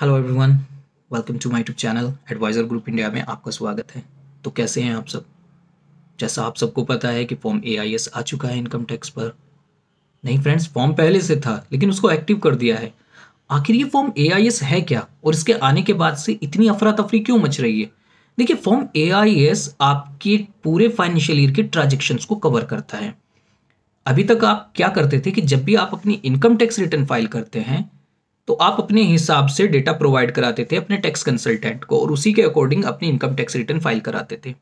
hello everyone welcome to my YouTube channel Advisor Group India में आपका स्वागत है तो कैसे हैं आप सब जैसा आप सबको पता है कि फॉर्म ए आ चुका है इनकम टैक्स पर नहीं फ्रेंड्स फॉर्म पहले से था लेकिन उसको एक्टिव कर दिया है आखिर ये फॉर्म ए है क्या और इसके आने के बाद से इतनी अफरा तफरी क्यों मच रही है देखिए फॉर्म ए आपके पूरे फाइनेंशियल ईयर के ट्रांजेक्शन्स को कवर करता है अभी तक आप क्या करते थे कि जब भी आप अपनी इनकम टैक्स रिटर्न फाइल करते हैं तो आप अपने हिसाब से डेटा प्रोवाइड कराते थे अपने टैक्स कंसल्टेंट को और उसी के अकॉर्डिंग अपनी इनकम टैक्स रिटर्न फाइल कराते थे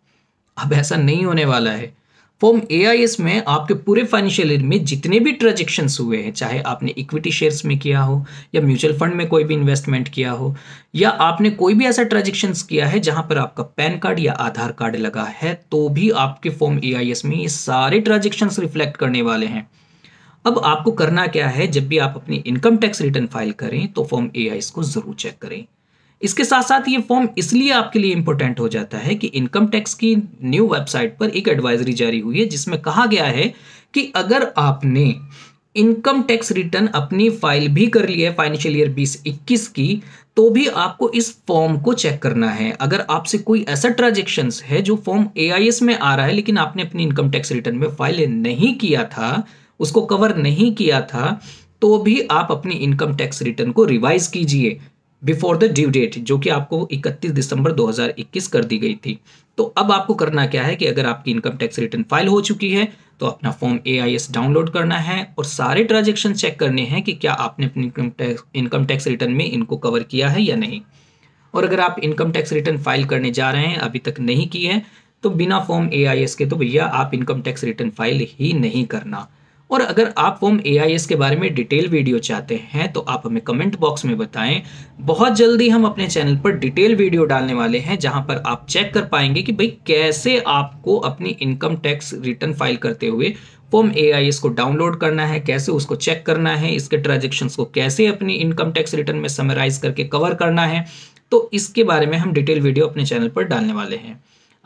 अब ऐसा नहीं होने वाला है फॉर्म ए में आपके पूरे फाइनेंशियल ईयर में जितने भी ट्रांजेक्शन हुए हैं चाहे आपने इक्विटी शेयर्स में किया हो या म्यूचुअल फंड में कोई भी इन्वेस्टमेंट किया हो या आपने कोई भी ऐसा ट्रांजेक्शन किया है जहां पर आपका पैन कार्ड या आधार कार्ड लगा है तो भी आपके फॉर्म ए में ये सारे ट्रांजेक्शन रिफ्लेक्ट करने वाले हैं अब आपको करना क्या है जब भी आप अपनी इनकम टैक्स रिटर्न फाइल करें तो फॉर्म ए आई को ज़रूर चेक करें इसके साथ साथ ये फॉर्म इसलिए आपके लिए इंपॉर्टेंट हो जाता है कि इनकम टैक्स की न्यू वेबसाइट पर एक एडवाइजरी जारी हुई है जिसमें कहा गया है कि अगर आपने इनकम टैक्स रिटर्न अपनी फाइल भी कर ली है फाइनेंशियल ईयर 2021 की तो भी आपको इस फॉर्म को चेक करना है अगर आपसे कोई ऐसा ट्रांजेक्शन है जो फॉर्म ए में आ रहा है लेकिन आपने अपनी इनकम टैक्स रिटर्न में फाइल नहीं किया था उसको कवर नहीं किया था तो भी आप अपनी इनकम टैक्स रिटर्न को रिवाइज कीजिए बिफोर द ड्यू डेट जो कि आपको 31 दिसंबर 2021 कर दी गई थी तो अब आपको करना क्या है कि अगर आपकी इनकम टैक्स रिटर्न फाइल हो चुकी है तो अपना फॉर्म ए डाउनलोड करना है और सारे ट्रांजेक्शन चेक करने हैं कि क्या आपने अपनी income tax income tax return में इनको कवर किया है या नहीं और अगर आप इनकम टैक्स रिटर्न फाइल करने जा रहे हैं अभी तक नहीं की है तो बिना फॉर्म ए के तो भैया आप इनकम टैक्स रिटर्न फाइल ही नहीं करना और अगर आप फॉर्म ए के बारे में डिटेल वीडियो चाहते हैं तो आप हमें कमेंट बॉक्स में बताएं बहुत जल्दी हम अपने चैनल पर डिटेल वीडियो डालने वाले हैं जहां पर आप चेक कर पाएंगे कि भाई कैसे आपको अपनी इनकम टैक्स रिटर्न फाइल करते हुए फॉर्म ए को डाउनलोड करना है कैसे उसको चेक करना है इसके ट्रांजेक्शन को कैसे अपनी इनकम टैक्स रिटर्न में समराइज करके कवर करना है तो इसके बारे में हम डिटेल वीडियो अपने चैनल पर डालने वाले हैं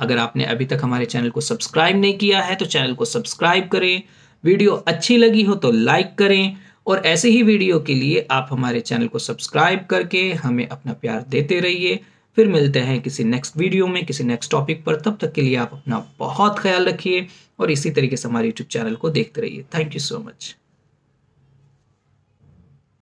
अगर आपने अभी तक हमारे चैनल को सब्सक्राइब नहीं किया है तो चैनल को सब्सक्राइब करें वीडियो अच्छी लगी हो तो लाइक करें और ऐसे ही वीडियो के लिए आप हमारे चैनल को सब्सक्राइब करके हमें अपना प्यार देते रहिए फिर मिलते हैं किसी नेक्स्ट वीडियो में किसी नेक्स्ट टॉपिक पर तब तक के लिए आप अपना बहुत ख्याल रखिए और इसी तरीके से हमारे यूट्यूब चैनल को देखते रहिए थैंक यू सो मच